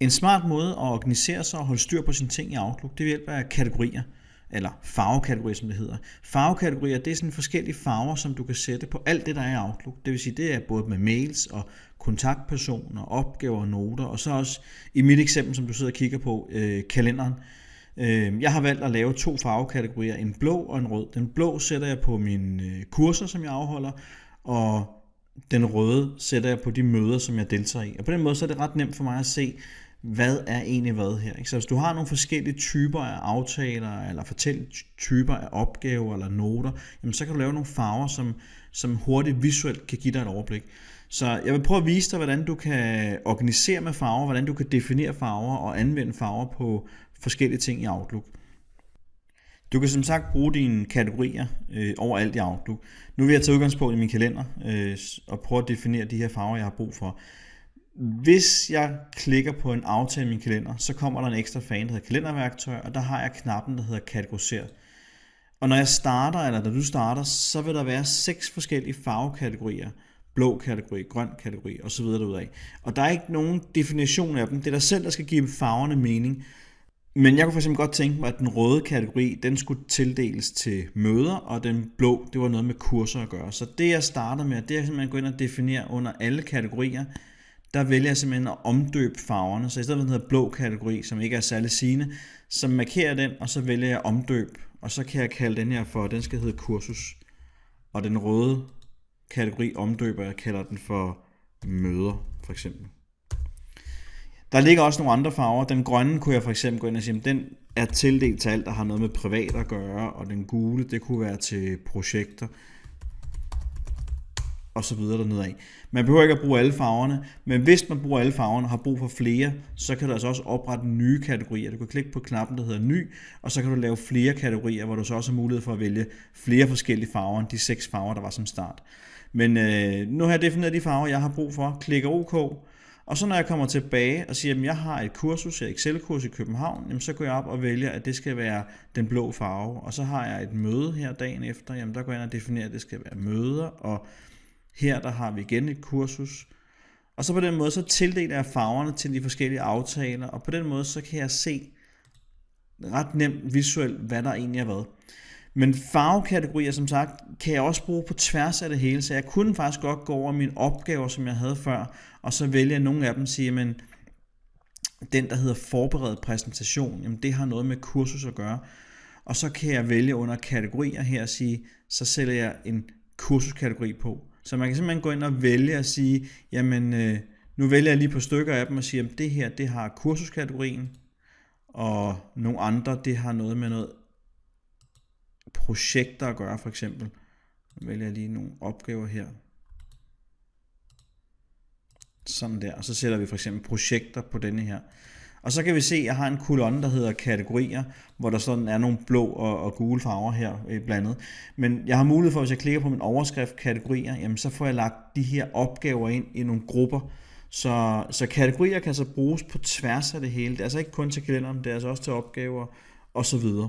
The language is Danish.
En smart måde at organisere sig og holde styr på sine ting i Outlook, det er ved hjælp af kategorier, eller farvekategorier, som det hedder. Farvekategorier, det er sådan forskellige farver, som du kan sætte på alt det, der er i Outlook. Det vil sige, det er både med mails og kontaktpersoner, opgaver og noter, og så også i mit eksempel, som du sidder og kigger på, øh, kalenderen. Øh, jeg har valgt at lave to farvekategorier, en blå og en rød. Den blå sætter jeg på mine øh, kurser, som jeg afholder, og den røde sætter jeg på de møder, som jeg deltager i. Og på den måde så er det ret nemt for mig at se, hvad er egentlig hvad her. Ikke? Så hvis du har nogle forskellige typer af aftaler, eller forskellige typer af opgaver eller noter, jamen så kan du lave nogle farver, som, som hurtigt visuelt kan give dig et overblik. Så jeg vil prøve at vise dig, hvordan du kan organisere med farver, hvordan du kan definere farver og anvende farver på forskellige ting i Outlook. Du kan som sagt bruge dine kategorier øh, overalt i Outlook. Nu vil jeg tage udgangspunkt i min kalender øh, og prøve at definere de her farver, jeg har brug for. Hvis jeg klikker på en aftale i min kalender, så kommer der en ekstra fan, der hedder kalenderværktøj, og der har jeg knappen, der hedder kategoriser. Og når jeg starter, eller når du starter, så vil der være seks forskellige farvekategorier. Blå kategori, grøn kategori osv. derudaf. Og der er ikke nogen definition af dem. Det er dig selv, der skal give farverne mening. Men jeg kunne fx godt tænke mig, at den røde kategori, den skulle tildeles til møder, og den blå, det var noget med kurser at gøre. Så det jeg starter med, det er simpelthen at gå ind og definere under alle kategorier, der vælger jeg simpelthen at omdøbe farverne. Så i stedet for den hedder blå kategori, som ikke er særlig sigende, så markerer jeg den, og så vælger jeg omdøb. Og så kan jeg kalde den her for, den skal hedde kursus. Og den røde kategori omdøber, jeg kalder den for møder, for eksempel. Der ligger også nogle andre farver. Den grønne kunne jeg for eksempel gå ind og sige, den er tildelt til alt, der har noget med privat at gøre, og den gule, det kunne være til projekter og så videre dernede af. Man behøver ikke at bruge alle farverne, men hvis man bruger alle farverne og har brug for flere, så kan du altså også oprette nye kategorier. Du kan klikke på knappen, der hedder ny, og så kan du lave flere kategorier, hvor du så også har mulighed for at vælge flere forskellige farver end de seks farver, der var som start. Men øh, nu har jeg defineret de farver, jeg har brug for. Klikker OK, og så når jeg kommer tilbage og siger, at jeg har et kursus, et Excel-kurs i København, jamen så går jeg op og vælger, at det skal være den blå farve. Og så har jeg et møde her dagen efter, jamen der går jeg ind og definerer, at det skal være møder, og her der har vi igen et kursus. Og så på den måde, så tildeler jeg farverne til de forskellige aftaler, og på den måde, så kan jeg se ret nemt visuelt, hvad der egentlig er hvad. Men farvekategorier, som sagt, kan jeg også bruge på tværs af det hele, så jeg kunne faktisk godt gå over mine opgaver, som jeg havde før, og så vælge nogle af dem og sige, men den, der hedder forberedt præsentation, jamen det har noget med kursus at gøre. Og så kan jeg vælge under kategorier her og sige, så sætter jeg en kursuskategori på. Så man kan simpelthen gå ind og vælge at sige, jamen øh, nu vælger jeg lige på stykker af dem og siger, at det her det har kursuskategorien, og nogle andre det har noget med noget projekter at gøre for eksempel. Nu vælger jeg lige nogle opgaver her. Sådan der, og så sætter vi for eksempel projekter på denne her. Og så kan vi se, at jeg har en kolonne, der hedder kategorier, hvor der sådan er nogle blå og, og gule farver her øh, blandet. Men jeg har mulighed for, hvis jeg klikker på min overskrift kategorier, jamen så får jeg lagt de her opgaver ind i nogle grupper. Så, så kategorier kan så altså bruges på tværs af det hele. Det er altså ikke kun til kalenderen, det er altså også til opgaver osv.